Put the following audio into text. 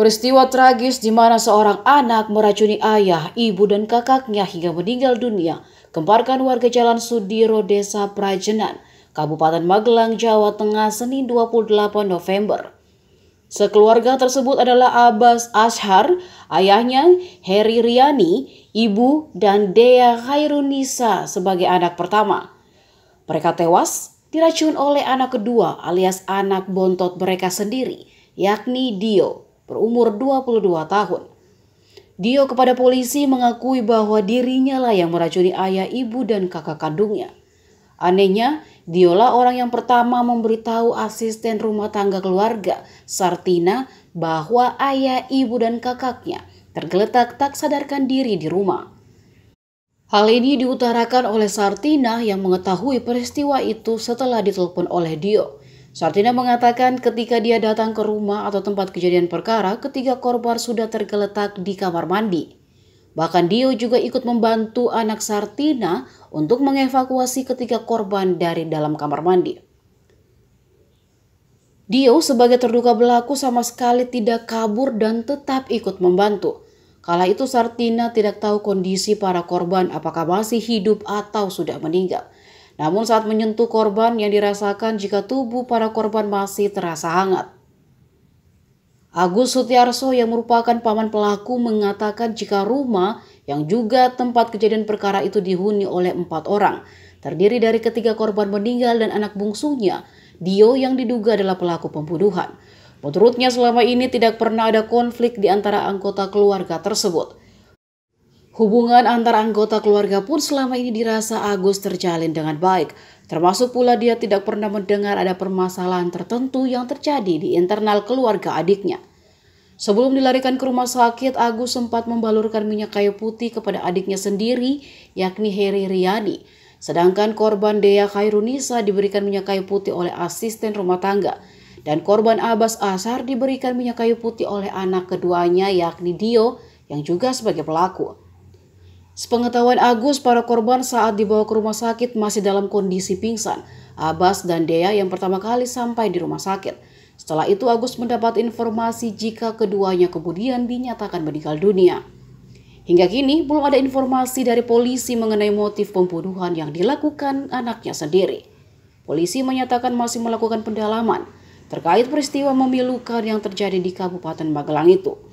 Peristiwa tragis di mana seorang anak meracuni ayah, ibu, dan kakaknya hingga meninggal dunia kembarkan warga Jalan Sudiro, Desa Prajenan, Kabupaten Magelang, Jawa Tengah, Senin 28 November. Sekeluarga tersebut adalah Abbas Ashar, ayahnya Heri Riani, ibu, dan Dea Khairunisa sebagai anak pertama. Mereka tewas diracun oleh anak kedua alias anak bontot mereka sendiri, yakni Dio berumur 22 tahun. Dio kepada polisi mengakui bahwa dirinya lah yang meracuni ayah, ibu, dan kakak kandungnya. Anehnya, Dio lah orang yang pertama memberitahu asisten rumah tangga keluarga, Sartina, bahwa ayah, ibu, dan kakaknya tergeletak tak sadarkan diri di rumah. Hal ini diutarakan oleh Sartina yang mengetahui peristiwa itu setelah ditelepon oleh Dio. Sartina mengatakan ketika dia datang ke rumah atau tempat kejadian perkara, ketiga korban sudah tergeletak di kamar mandi. Bahkan Dio juga ikut membantu anak Sartina untuk mengevakuasi ketiga korban dari dalam kamar mandi. Dio sebagai terduga pelaku sama sekali tidak kabur dan tetap ikut membantu. Kala itu Sartina tidak tahu kondisi para korban apakah masih hidup atau sudah meninggal. Namun saat menyentuh korban yang dirasakan jika tubuh para korban masih terasa hangat. Agus Sutiarso yang merupakan paman pelaku mengatakan jika rumah yang juga tempat kejadian perkara itu dihuni oleh empat orang. Terdiri dari ketiga korban meninggal dan anak bungsunya, Dio yang diduga adalah pelaku pembunuhan. Menurutnya selama ini tidak pernah ada konflik di antara anggota keluarga tersebut. Hubungan antar anggota keluarga pun selama ini dirasa Agus terjalin dengan baik. Termasuk pula dia tidak pernah mendengar ada permasalahan tertentu yang terjadi di internal keluarga adiknya. Sebelum dilarikan ke rumah sakit, Agus sempat membalurkan minyak kayu putih kepada adiknya sendiri, yakni Heri Riyadi. Sedangkan korban Dea Khairunisa diberikan minyak kayu putih oleh asisten rumah tangga. Dan korban Abbas Asar diberikan minyak kayu putih oleh anak keduanya yakni Dio yang juga sebagai pelaku. Sepengetahuan Agus, para korban saat dibawa ke rumah sakit masih dalam kondisi pingsan. Abbas dan Dea yang pertama kali sampai di rumah sakit. Setelah itu Agus mendapat informasi jika keduanya kemudian dinyatakan meninggal dunia. Hingga kini belum ada informasi dari polisi mengenai motif pembunuhan yang dilakukan anaknya sendiri. Polisi menyatakan masih melakukan pendalaman terkait peristiwa memilukan yang terjadi di Kabupaten Magelang itu.